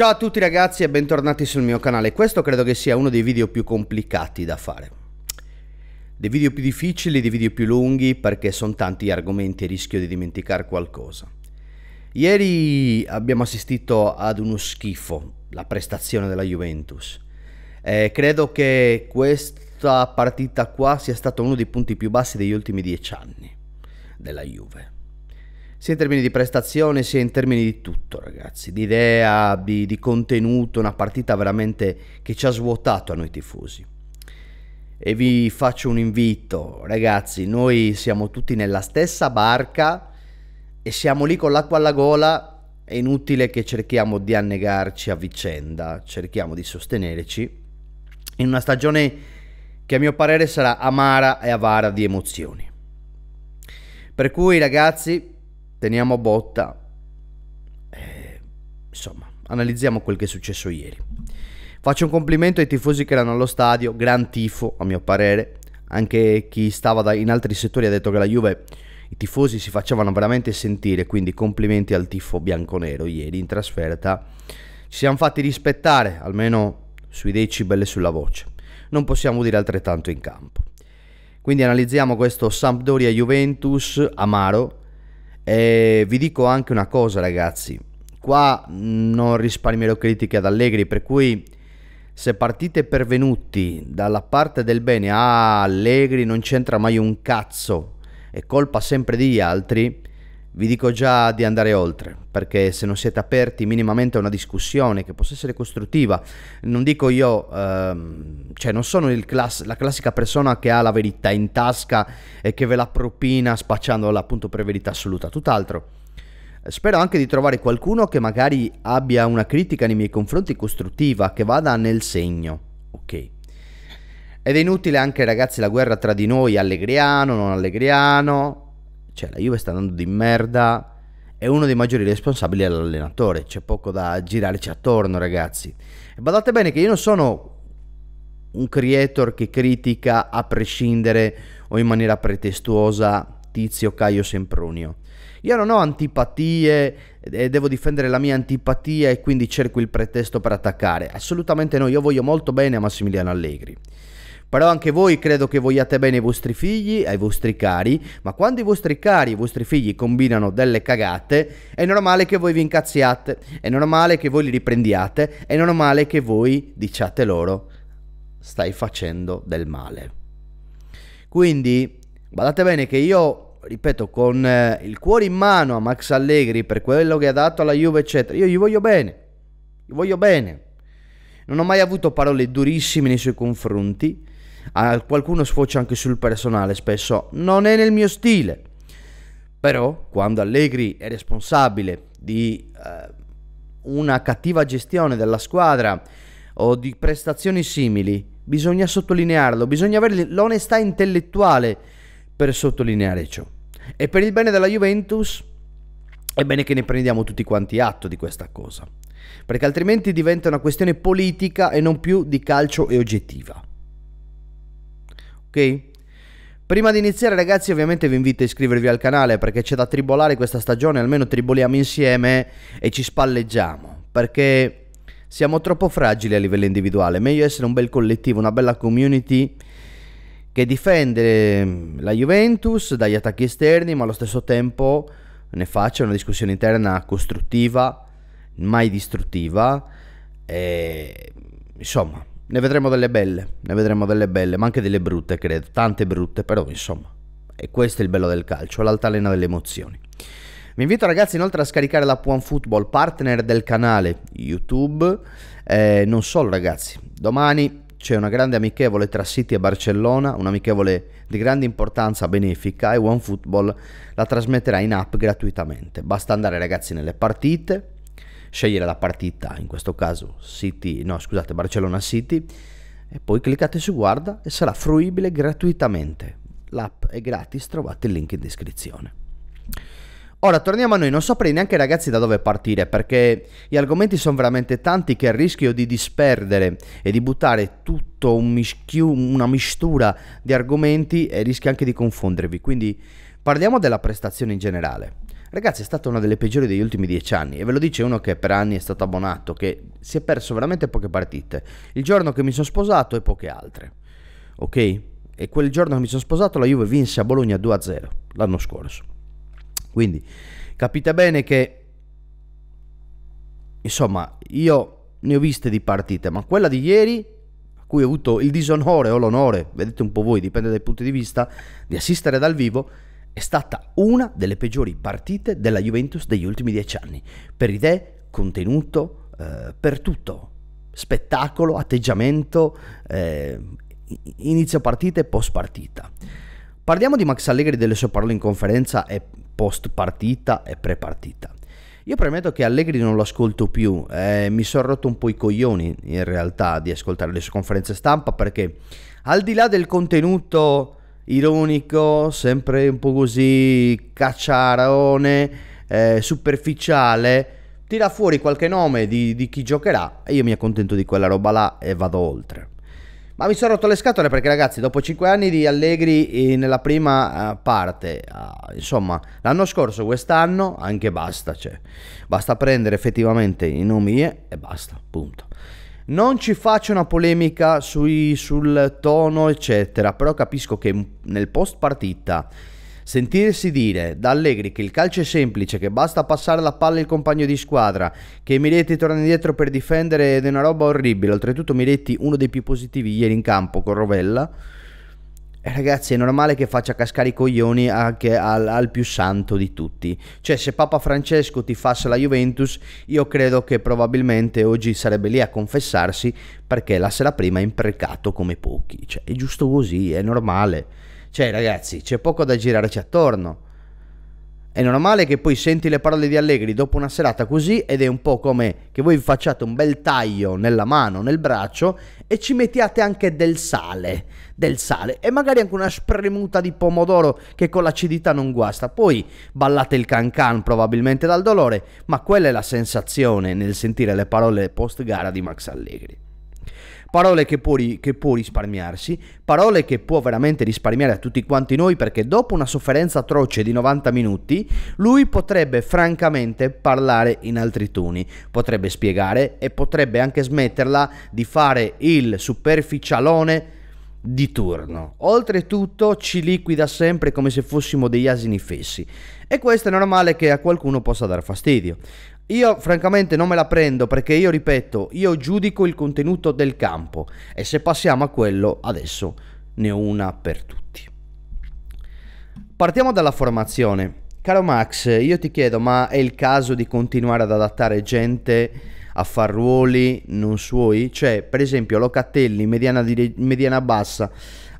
Ciao a tutti ragazzi e bentornati sul mio canale, questo credo che sia uno dei video più complicati da fare. Dei video più difficili, dei video più lunghi perché sono tanti gli argomenti e rischio di dimenticare qualcosa. Ieri abbiamo assistito ad uno schifo, la prestazione della Juventus. Eh, credo che questa partita qua sia stato uno dei punti più bassi degli ultimi dieci anni della Juve sia in termini di prestazione sia in termini di tutto ragazzi, di idea, di, di contenuto, una partita veramente che ci ha svuotato a noi tifosi. E vi faccio un invito, ragazzi, noi siamo tutti nella stessa barca e siamo lì con l'acqua alla gola, è inutile che cerchiamo di annegarci a vicenda, cerchiamo di sostenerci in una stagione che a mio parere sarà amara e avara di emozioni. Per cui ragazzi, teniamo botta, eh, insomma, analizziamo quel che è successo ieri. Faccio un complimento ai tifosi che erano allo stadio, gran tifo a mio parere, anche chi stava in altri settori ha detto che la Juve i tifosi si facevano veramente sentire, quindi complimenti al tifo bianconero ieri in trasferta. Ci siamo fatti rispettare, almeno sui decibel e sulla voce. Non possiamo dire altrettanto in campo. Quindi analizziamo questo Sampdoria Juventus amaro e vi dico anche una cosa ragazzi, qua mm, non risparmierò critiche ad Allegri, per cui se partite pervenuti dalla parte del bene, ah Allegri non c'entra mai un cazzo, è colpa sempre degli altri, vi dico già di andare oltre, perché se non siete aperti minimamente a una discussione che possa essere costruttiva, non dico io, ehm, cioè non sono class la classica persona che ha la verità in tasca e che ve la propina spacciandola appunto per verità assoluta, tutt'altro. Spero anche di trovare qualcuno che magari abbia una critica nei miei confronti costruttiva, che vada nel segno, ok? Ed è inutile anche ragazzi la guerra tra di noi, allegriano, non allegriano, cioè, la Juve sta andando di merda. E uno dei maggiori responsabili è l'allenatore. C'è poco da girarci attorno, ragazzi. E badate bene che io non sono un creator che critica a prescindere o in maniera pretestuosa Tizio Caio Sempronio. Io non ho antipatie e devo difendere la mia antipatia e quindi cerco il pretesto per attaccare. Assolutamente no, io voglio molto bene a Massimiliano Allegri. Però anche voi credo che vogliate bene ai vostri figli, ai vostri cari, ma quando i vostri cari, i vostri figli combinano delle cagate, è normale che voi vi incazziate, è normale che voi li riprendiate, è normale che voi diciate loro stai facendo del male. Quindi guardate bene che io, ripeto, con eh, il cuore in mano a Max Allegri per quello che ha dato alla Juve, eccetera, io gli voglio bene, gli voglio bene. Non ho mai avuto parole durissime nei suoi confronti, a qualcuno sfocia anche sul personale spesso, non è nel mio stile. Però quando Allegri è responsabile di eh, una cattiva gestione della squadra o di prestazioni simili, bisogna sottolinearlo, bisogna avere l'onestà intellettuale per sottolineare ciò. E per il bene della Juventus è bene che ne prendiamo tutti quanti atto di questa cosa, perché altrimenti diventa una questione politica e non più di calcio e oggettiva. Prima di iniziare ragazzi ovviamente vi invito a iscrivervi al canale perché c'è da tribolare questa stagione, almeno triboliamo insieme e ci spalleggiamo, perché siamo troppo fragili a livello individuale, meglio essere un bel collettivo, una bella community che difende ehm, la Juventus dagli attacchi esterni, ma allo stesso tempo ne faccia una discussione interna costruttiva, mai distruttiva, e, insomma ne vedremo delle belle, ne vedremo delle belle, ma anche delle brutte, credo, tante brutte, però insomma, e questo è il bello del calcio, l'altalena delle emozioni. Vi invito ragazzi inoltre a scaricare l'app OneFootball, partner del canale YouTube, eh, non solo ragazzi, domani c'è una grande amichevole tra City e Barcellona, un'amichevole di grande importanza benefica e OneFootball la trasmetterà in app gratuitamente. Basta andare ragazzi nelle partite, scegliere la partita, in questo caso City, no, scusate, Barcellona City, e poi cliccate su guarda e sarà fruibile gratuitamente. L'app è gratis, trovate il link in descrizione. Ora torniamo a noi, non saprei neanche ragazzi da dove partire perché gli argomenti sono veramente tanti che il rischio di disperdere e di buttare tutto un mischio, una mistura di argomenti rischia anche di confondervi, quindi parliamo della prestazione in generale. Ragazzi, è stata una delle peggiori degli ultimi dieci anni e ve lo dice uno che per anni è stato abbonato, che si è perso veramente poche partite. Il giorno che mi sono sposato e poche altre. Ok? E quel giorno che mi sono sposato la Juve vinse a Bologna 2-0 l'anno scorso. Quindi capite bene che insomma, io ne ho viste di partite, ma quella di ieri a cui ho avuto il disonore o l'onore, vedete un po' voi, dipende dai punti di vista, di assistere dal vivo, è stata una delle peggiori partite della Juventus degli ultimi dieci anni, per idee, contenuto, eh, per tutto, spettacolo, atteggiamento, eh, inizio partita e post partita. Parliamo di Max Allegri e delle sue parole in conferenza e post partita e pre partita. Io premetto che Allegri non lo ascolto più, eh, mi sono rotto un po' i coglioni in realtà di ascoltare le sue conferenze stampa perché al di là del contenuto ironico, sempre un po' così cacciarone, eh, superficiale, tira fuori qualche nome di, di chi giocherà e io mi accontento di quella roba là e vado oltre. Ma mi sono rotto le scatole perché ragazzi, dopo 5 anni di Allegri nella prima eh, parte, ah, insomma, l'anno scorso, quest'anno, anche basta, cioè, basta prendere effettivamente i nomi e basta, punto. Non ci faccio una polemica sui, sul tono, eccetera, però capisco che nel post partita sentirsi dire da Allegri che il calcio è semplice, che basta passare la palla al compagno di squadra, che Miretti torna indietro per difendere ed è una roba orribile. Oltretutto Miretti uno dei più positivi ieri in campo con Rovella eh, ragazzi, è normale che faccia cascare i coglioni anche al, al, più santo di tutti. Cioè, se Papa Francesco ti fa la Juventus, io credo che probabilmente oggi sarebbe lì a confessarsi perché la sera prima ha imprecato come pochi. Cioè, è giusto così, è normale. Cioè, ragazzi, c'è poco da girarci attorno. È normale che poi senti le parole di Allegri dopo una serata così ed è un po' come che voi vi facciate un bel taglio nella mano, nel braccio e ci mettiate anche del sale, del sale e magari anche una spremuta di pomodoro che con l'acidità non guasta. Poi ballate il cancan probabilmente dal dolore, ma quella è la sensazione nel sentire le parole post gara di Max Allegri parole che può, che può risparmiarsi, parole che può veramente risparmiare a tutti quanti noi perché dopo una sofferenza atroce di 90 minuti lui potrebbe francamente parlare in altri toni, potrebbe spiegare e potrebbe anche smetterla di fare il superficialone di turno. Oltretutto ci liquida sempre come se fossimo degli asini fessi e questo è normale che a qualcuno possa dar fastidio. Io francamente non me la prendo perché io ripeto, io giudico il contenuto del campo e se passiamo a quello adesso ne ho una per tutti. Partiamo dalla formazione. Caro Max, io ti chiedo, ma è il caso di continuare ad adattare gente a far ruoli non suoi? Cioè, per esempio, Locatelli, mediana, di, mediana bassa,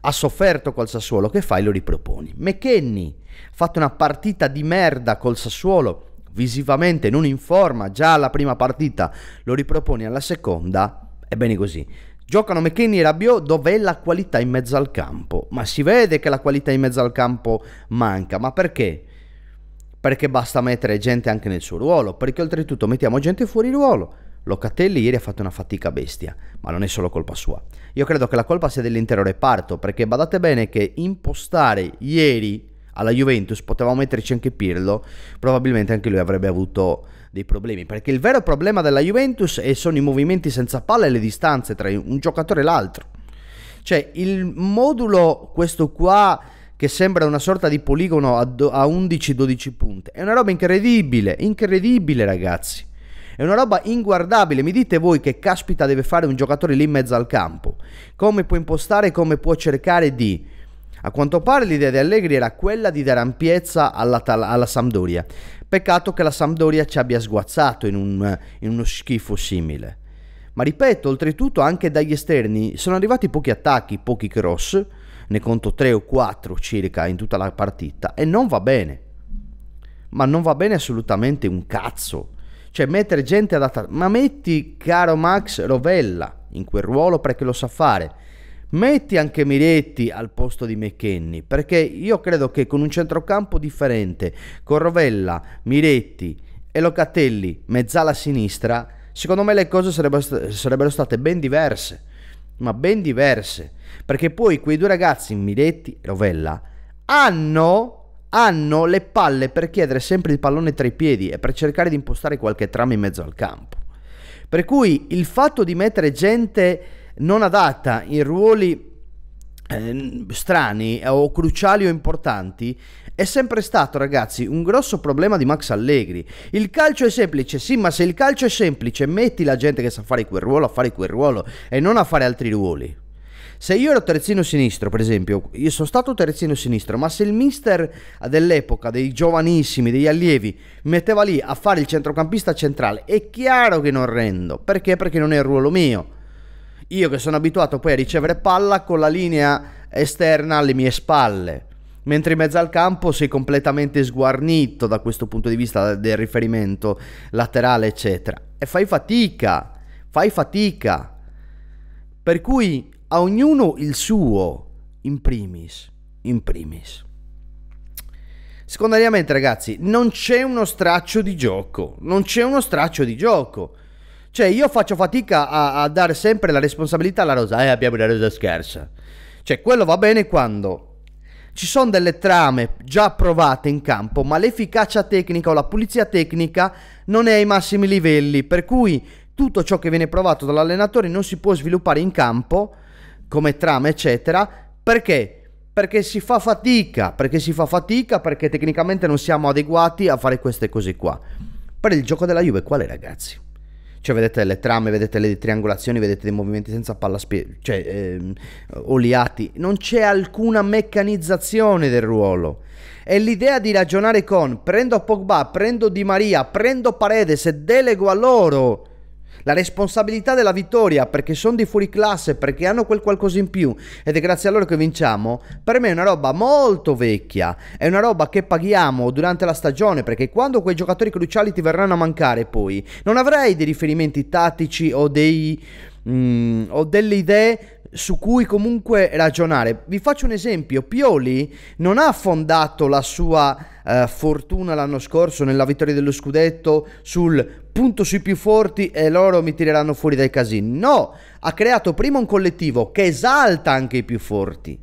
ha sofferto col Sassuolo, che fai? Lo riproponi. McKenny, ha fatto una partita di merda col Sassuolo, visivamente non in forma già alla prima partita, lo riproponi alla seconda, ebbene così. Giocano McKinney e Rabiot dov'è la qualità in mezzo al campo, ma si vede che la qualità in mezzo al campo manca, ma perché? Perché basta mettere gente anche nel suo ruolo, perché oltretutto mettiamo gente fuori ruolo. Locatelli ieri ha fatto una fatica bestia, ma non è solo colpa sua. Io credo che la colpa sia dell'intero reparto, perché badate bene che impostare ieri alla Juventus potevamo metterci anche Pirlo, probabilmente anche lui avrebbe avuto dei problemi, perché il vero problema della Juventus sono i movimenti senza palla e le distanze tra un giocatore e l'altro. Cioè il modulo, questo qua, che sembra una sorta di poligono a 11-12 punte, è una roba incredibile, incredibile ragazzi. È una roba inguardabile. Mi dite voi che caspita deve fare un giocatore lì in mezzo al campo? Come può impostare, come può cercare di a quanto pare l'idea di Allegri era quella di dare ampiezza alla, alla Sampdoria. Peccato che la Sampdoria ci abbia sguazzato in, un, in uno schifo simile. Ma ripeto, oltretutto anche dagli esterni sono arrivati pochi attacchi, pochi cross, ne conto 3 o 4 circa in tutta la partita, e non va bene. Ma non va bene assolutamente un cazzo. Cioè mettere gente adatta... Ma metti, caro Max Rovella, in quel ruolo perché lo sa fare Metti anche Miretti al posto di McKenny, perché io credo che con un centrocampo differente, con Rovella, Miretti e Locatelli, mezzala sinistra, secondo me le cose sarebbero, sarebbero state ben diverse, ma ben diverse, perché poi quei due ragazzi, Miretti e Rovella, hanno hanno le palle per chiedere sempre il pallone tra i piedi e per cercare di impostare qualche trama in mezzo al campo. Per cui il fatto di mettere gente non adatta in ruoli ehm, eh, strani o cruciali o importanti è sempre stato, ragazzi, un grosso problema di Max Allegri. Il calcio è semplice, sì, ma se il calcio è semplice, metti la gente che sa fare quel ruolo a fare quel ruolo e non a fare altri ruoli. Se io ero terzino sinistro, per esempio, io sono stato terzino sinistro, ma se il mister dell'epoca, dei giovanissimi, degli allievi, mi metteva lì a fare il centrocampista centrale, è chiaro che non rendo. Perché? Perché non è il ruolo mio. Io che sono abituato poi a ricevere palla con la linea esterna alle mie spalle, mentre in mezzo al campo sei completamente sguarnito da questo punto di vista del riferimento laterale, eccetera. E fai fatica, fai fatica. Per cui a ognuno il suo, in primis, in primis. Secondariamente, ragazzi, non c'è uno straccio di gioco, non c'è uno straccio di gioco. Cioè io faccio fatica a, a dare sempre la responsabilità alla rosa. Eh, abbiamo una rosa scarsa. Cioè quello va bene quando ci sono delle trame già provate in campo, ma l'efficacia tecnica o la pulizia tecnica non è ai massimi livelli, per cui tutto ciò che viene provato dall'allenatore non si può sviluppare in campo come trame, eccetera, perché? Perché si fa fatica, perché si fa fatica, perché tecnicamente non siamo adeguati a fare queste cose qua. Per il gioco della Juve quale ragazzi? Cioè, vedete le trame, vedete le triangolazioni, vedete dei movimenti senza palla, cioè ehm, oliati. Non c'è alcuna meccanizzazione del ruolo. E l'idea di ragionare con prendo Pogba, prendo Di Maria, prendo Paredes e delego a loro la responsabilità della vittoria perché sono di fuori classe, perché hanno quel qualcosa in più ed è grazie a loro che vinciamo, per me è una roba molto vecchia, è una roba che paghiamo durante la stagione perché quando quei giocatori cruciali ti verranno a mancare poi non avrai dei riferimenti tattici o dei mh, mm, ho delle idee su cui comunque ragionare. Vi faccio un esempio, Pioli non ha fondato la sua eh, fortuna l'anno scorso nella vittoria dello scudetto sul punto sui più forti e loro mi tireranno fuori dai casini. No, ha creato prima un collettivo che esalta anche i più forti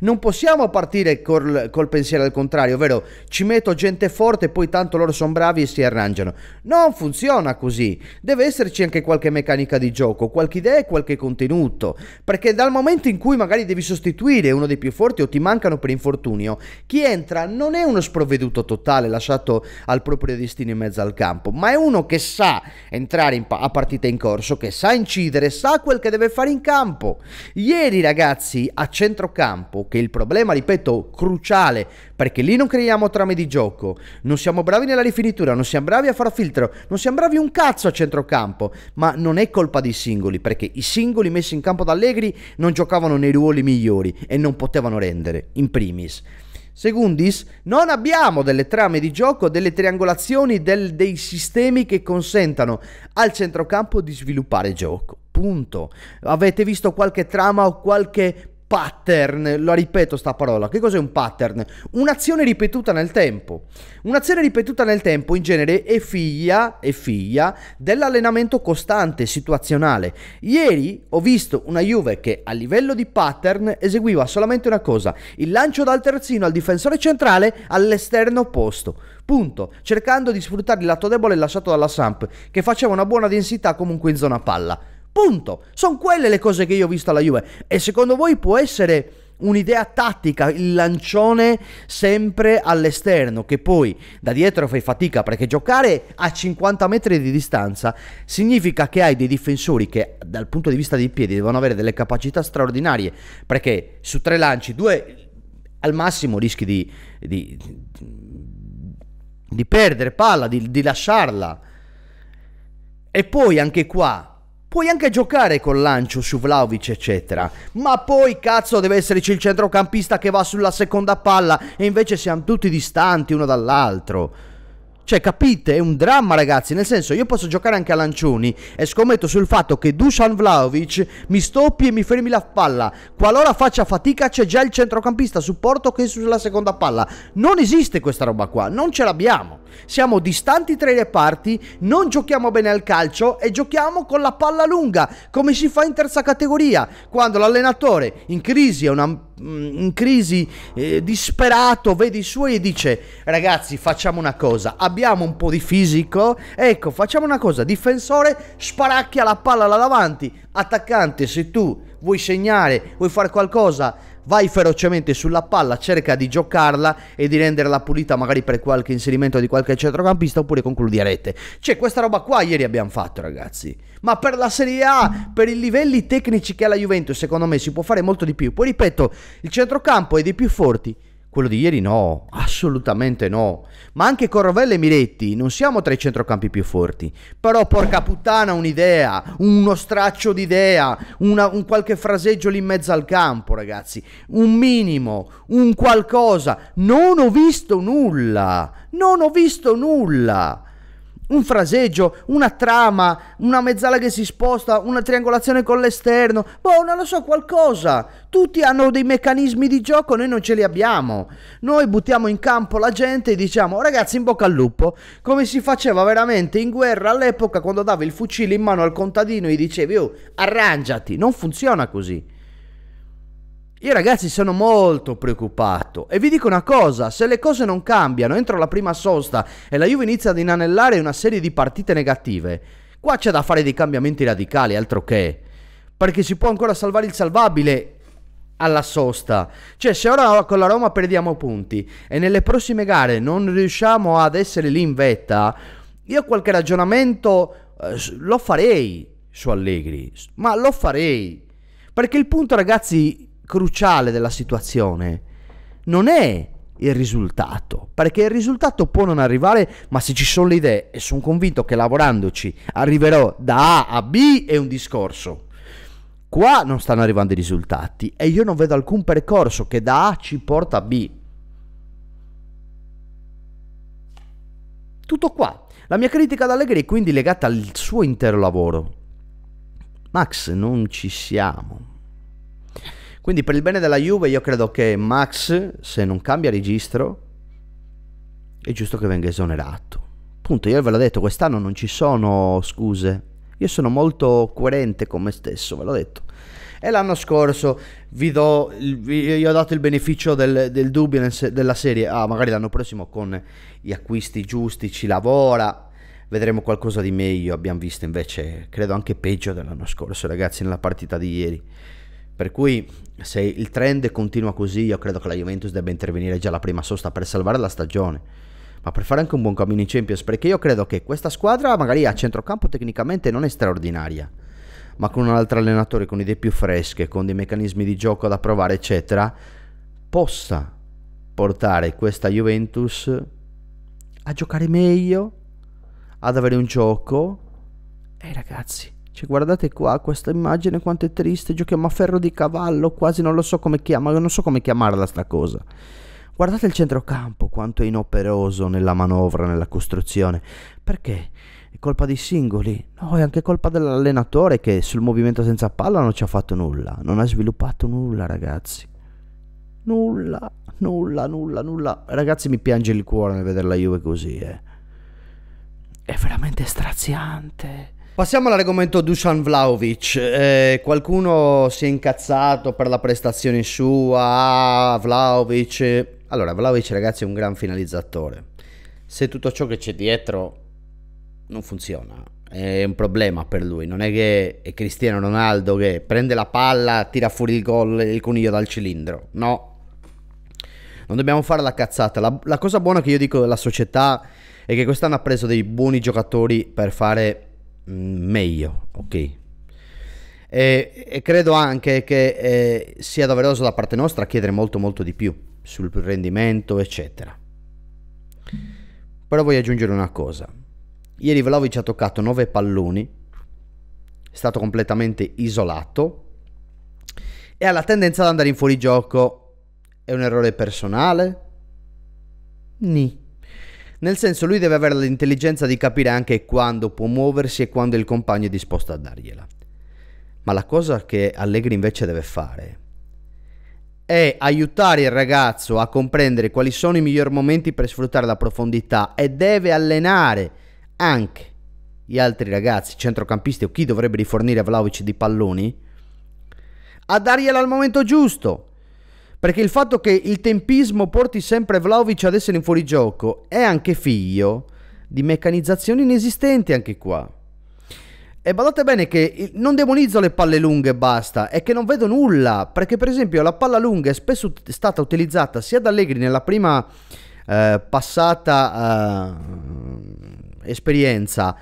non possiamo partire col, col pensiero al contrario, ovvero ci metto gente forte e poi tanto loro sono bravi e si arrangiano. Non funziona così, deve esserci anche qualche meccanica di gioco, qualche idea e qualche contenuto, perché dal momento in cui magari devi sostituire uno dei più forti o ti mancano per infortunio, chi entra non è uno sprovveduto totale lasciato al proprio destino in mezzo al campo, ma è uno che sa entrare pa a partita in corso, che sa incidere, sa quel che deve fare in campo. Ieri ragazzi a centrocampo che il problema, ripeto, cruciale, perché lì non creiamo trame di gioco, non siamo bravi nella rifinitura, non siamo bravi a far filtro, non siamo bravi un cazzo a centrocampo, ma non è colpa dei singoli, perché i singoli messi in campo da Allegri non giocavano nei ruoli migliori e non potevano rendere, in primis. Secondis, non abbiamo delle trame di gioco, delle triangolazioni, del, dei sistemi che consentano al centrocampo di sviluppare gioco. Punto. Avete visto qualche trama o qualche pattern, lo ripeto sta parola, che cos'è un pattern? Un'azione ripetuta nel tempo. Un'azione ripetuta nel tempo in genere è figlia, è figlia dell'allenamento costante, situazionale. Ieri ho visto una Juve che a livello di pattern eseguiva solamente una cosa, il lancio dal terzino al difensore centrale all'esterno opposto. Punto, cercando di sfruttare il lato debole lasciato dalla Samp, che faceva una buona densità comunque in zona palla. Punto. Sono quelle le cose che io ho visto alla Juve. E secondo voi può essere un'idea tattica, il lancione sempre all'esterno, che poi da dietro fai fatica perché giocare a 50 metri di distanza significa che hai dei difensori che dal punto di vista dei piedi devono avere delle capacità straordinarie, perché su tre lanci, due al massimo rischi di, di, di perdere palla, di, di lasciarla. E poi anche qua Puoi anche giocare con Lancio, su Vlaovic, eccetera. Ma poi, cazzo, deve esserci il centrocampista che va sulla seconda palla e invece siamo tutti distanti uno dall'altro. Cioè, capite? È un dramma, ragazzi. Nel senso, io posso giocare anche a lancioni e scommetto sul fatto che Dusan Vlaovic mi stoppi e mi fermi la palla. Qualora faccia fatica, c'è già il centrocampista supporto che è sulla seconda palla. Non esiste questa roba qua, non ce l'abbiamo. Siamo distanti tra i reparti, non giochiamo bene al calcio e giochiamo con la palla lunga, come si fa in terza categoria, quando l'allenatore in crisi è una mm, in crisi eh, disperato vede i suoi e dice "Ragazzi, facciamo una cosa, abbiamo abbiamo un po' di fisico, ecco, facciamo una cosa, difensore, sparacchia la palla là davanti, attaccante, se tu vuoi segnare, vuoi fare qualcosa, vai ferocemente sulla palla, cerca di giocarla e di renderla pulita magari per qualche inserimento di qualche centrocampista oppure concludi a rete. Cioè, questa roba qua ieri abbiamo fatto, ragazzi. Ma per la Serie A, per i livelli tecnici che ha la Juventus, secondo me si può fare molto di più. Poi ripeto, il centrocampo è dei più forti. Quello di ieri no, assolutamente no. Ma anche con Rovella e Miretti non siamo tra i centrocampi più forti. Però porca puttana un'idea, uno straccio d'idea, una, un qualche fraseggio lì in mezzo al campo ragazzi. Un minimo, un qualcosa. Non ho visto nulla, non ho visto nulla un fraseggio, una trama, una mezzala che si sposta, una triangolazione con l'esterno, boh, non lo so, qualcosa. Tutti hanno dei meccanismi di gioco, noi non ce li abbiamo. Noi buttiamo in campo la gente e diciamo, oh, ragazzi, in bocca al lupo, come si faceva veramente in guerra all'epoca quando davi il fucile in mano al contadino e gli dicevi, oh, arrangiati, non funziona così. Io ragazzi sono molto preoccupato e vi dico una cosa, se le cose non cambiano entro la prima sosta e la Juve inizia ad inanellare una serie di partite negative, qua c'è da fare dei cambiamenti radicali, altro che. Perché si può ancora salvare il salvabile alla sosta. Cioè se ora con la Roma perdiamo punti e nelle prossime gare non riusciamo ad essere lì in vetta, io qualche ragionamento eh, lo farei su Allegri, ma lo farei. Perché il punto ragazzi cruciale della situazione non è il risultato, perché il risultato può non arrivare, ma se ci sono le idee e sono convinto che lavorandoci arriverò da A a B è un discorso. Qua non stanno arrivando i risultati e io non vedo alcun percorso che da A ci porta a B. Tutto qua. La mia critica ad Allegri è quindi legata al suo intero lavoro. Max, non ci siamo. Quindi per il bene della Juve io credo che Max, se non cambia registro, è giusto che venga esonerato. Punto, io ve l'ho detto, quest'anno non ci sono scuse. Io sono molto coerente con me stesso, ve l'ho detto. E l'anno scorso vi do, vi, ho dato il beneficio del, del dubbio della serie. Ah, magari l'anno prossimo con gli acquisti giusti ci lavora vedremo qualcosa di meglio. Abbiamo visto invece, credo anche peggio dell'anno scorso, ragazzi, nella partita di ieri. Per cui se il trend continua così, io credo che la Juventus debba intervenire già alla prima sosta per salvare la stagione, ma per fare anche un buon cammino in Champions, perché io credo che questa squadra magari a centrocampo tecnicamente non è straordinaria, ma con un altro allenatore, con idee più fresche, con dei meccanismi di gioco da provare, eccetera, possa portare questa Juventus a giocare meglio, ad avere un gioco. E eh, ragazzi, cioè, guardate qua questa immagine quanto è triste, giochiamo a ferro di cavallo, quasi non lo so come chiamarla. non so come chiamarla sta cosa. Guardate il centrocampo quanto è inoperoso nella manovra, nella costruzione. Perché? È colpa dei singoli? No, è anche colpa dell'allenatore che sul movimento senza palla non ci ha fatto nulla, non ha sviluppato nulla, ragazzi. Nulla, nulla, nulla, nulla. Ragazzi, mi piange il cuore nel vedere la Juve così, eh. È veramente straziante Passiamo all'argomento Dusan Vlaovic. Eh, qualcuno si è incazzato per la prestazione sua. Ah, Vlaovic. Allora, Vlaovic, ragazzi, è un gran finalizzatore. Se tutto ciò che c'è dietro non funziona, è un problema per lui. Non è che è Cristiano Ronaldo che prende la palla, tira fuori il gol e il coniglio dal cilindro. No. Non dobbiamo fare la cazzata. La, la cosa buona che io dico della società è che quest'anno ha preso dei buoni giocatori per fare Mm, meglio, ok? E, e credo anche che eh, sia doveroso da parte nostra chiedere molto molto di più sul rendimento, eccetera. Però voglio aggiungere una cosa. Ieri Vlaovic ha toccato 9 palloni, è stato completamente isolato e ha la tendenza ad andare in fuorigioco. È un errore personale? Ni. Nel senso lui deve avere l'intelligenza di capire anche quando può muoversi e quando il compagno è disposto a dargliela. Ma la cosa che Allegri invece deve fare è aiutare il ragazzo a comprendere quali sono i migliori momenti per sfruttare la profondità e deve allenare anche gli altri ragazzi, centrocampisti o chi dovrebbe rifornire a Vlaovic di palloni, a dargliela al momento giusto perché il fatto che il tempismo porti sempre Vlaovic ad essere in fuorigioco è anche figlio di meccanizzazioni inesistenti anche qua. E badate bene che non demonizzo le palle lunghe e basta, è che non vedo nulla, perché per esempio la palla lunga è spesso stata utilizzata sia da Allegri nella prima eh, passata eh, esperienza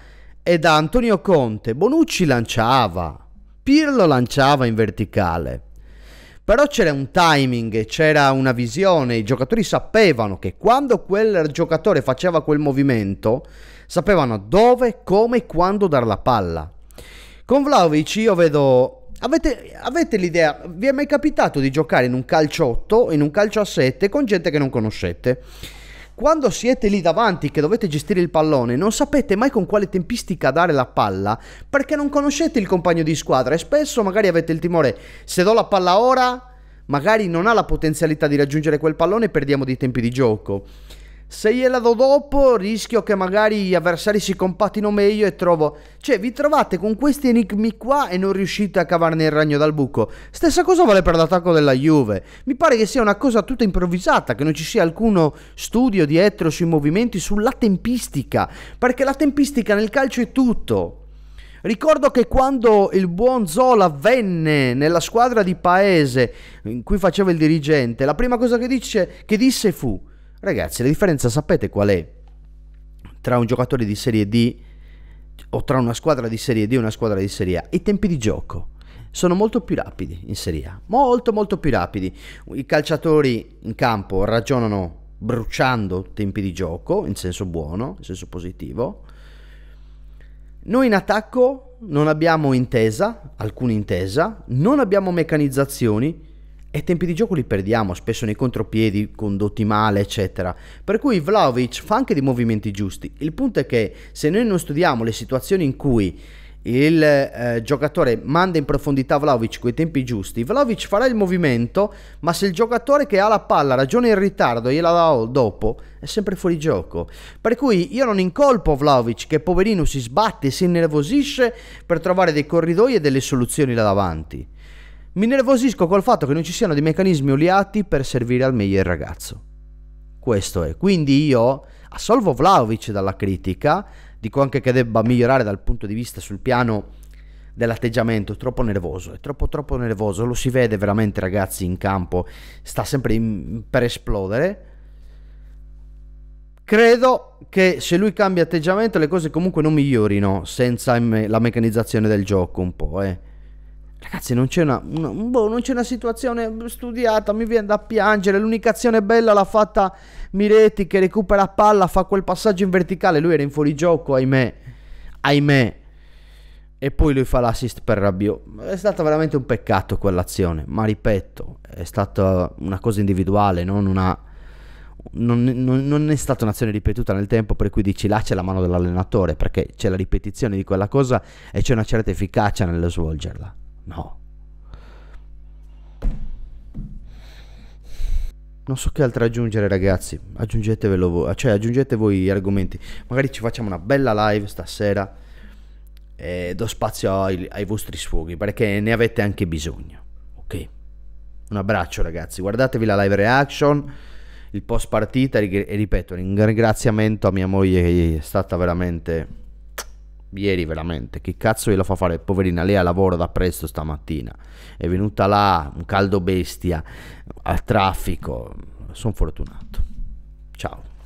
e da Antonio Conte, Bonucci lanciava, Pirlo lanciava in verticale. Però c'era un timing, c'era una visione, i giocatori sapevano che quando quel giocatore faceva quel movimento, sapevano dove, come e quando dar la palla. Con Vlaovic io vedo Avete, avete, l'idea, vi è mai capitato di giocare in un calciotto, in un calcio a 7 con gente che non conoscete? Quando siete lì davanti che dovete gestire il pallone, non sapete mai con quale tempistica dare la palla perché non conoscete il compagno di squadra e spesso magari avete il timore, se do la palla ora, magari non ha la potenzialità di raggiungere quel pallone e perdiamo dei tempi di gioco se gliela do dopo rischio che magari gli avversari si compattino meglio e trovo... Cioè, vi trovate con questi enigmi qua e non riuscite a cavarne il ragno dal buco. Stessa cosa vale per l'attacco della Juve. Mi pare che sia una cosa tutta improvvisata, che non ci sia alcuno studio dietro sui movimenti, sulla tempistica. Perché la tempistica nel calcio è tutto. Ricordo che quando il buon Zola venne nella squadra di paese in cui faceva il dirigente, la prima cosa che, dice, che disse fu Ragazzi, la differenza sapete qual è tra un giocatore di Serie D o tra una squadra di Serie D e una squadra di Serie A? I tempi di gioco sono molto più rapidi in Serie A, molto molto più rapidi. I calciatori in campo ragionano bruciando tempi di gioco in senso buono, in senso positivo. Noi in attacco non abbiamo intesa, alcuna intesa, non abbiamo meccanizzazioni, e tempi di gioco li perdiamo spesso nei contropiedi condotti male eccetera per cui Vlaovic fa anche dei movimenti giusti il punto è che se noi non studiamo le situazioni in cui il eh, giocatore manda in profondità Vlaovic coi tempi giusti Vlaovic farà il movimento ma se il giocatore che ha la palla ragiona in ritardo e gliela dà dopo è sempre fuori gioco per cui io non incolpo Vlaovic che poverino si sbatte e si innervosisce per trovare dei corridoi e delle soluzioni là davanti mi nervosisco col fatto che non ci siano dei meccanismi oliati per servire al meglio il ragazzo. Questo è. Quindi io assolvo Vlaovic dalla critica, dico anche che debba migliorare dal punto di vista sul piano dell'atteggiamento, è troppo nervoso, è troppo troppo nervoso, lo si vede veramente ragazzi in campo, sta sempre in, per esplodere. Credo che se lui cambia atteggiamento le cose comunque non migliorino senza la meccanizzazione del gioco un po', eh. Ragazzi, non c'è una, una, boh, non c'è una situazione studiata, mi viene da piangere. L'unica azione bella l'ha fatta Miretti che recupera palla, fa quel passaggio in verticale. Lui era in fuorigioco, ahimè. Ahimè. E poi lui fa l'assist per Rabiot. È stato veramente un peccato quell'azione, ma ripeto, è stata una cosa individuale, non una... Non, non, non, è stata un'azione ripetuta nel tempo per cui dici là c'è la mano dell'allenatore perché c'è la ripetizione di quella cosa e c'è una certa efficacia nello svolgerla. No. Non so che altro aggiungere, ragazzi. Aggiungetevelo voi, cioè aggiungete voi gli argomenti. Magari ci facciamo una bella live stasera. E eh, do spazio ai, ai vostri sfoghi perché ne avete anche bisogno. Ok. Un abbraccio, ragazzi. Guardatevi la live reaction. Il post partita. E ripeto, un ringraziamento a mia moglie che è stata veramente ieri veramente, che cazzo glielo fa fare? Poverina, lei lavora da presto stamattina, è venuta là, un caldo bestia, al traffico, sono fortunato. Ciao.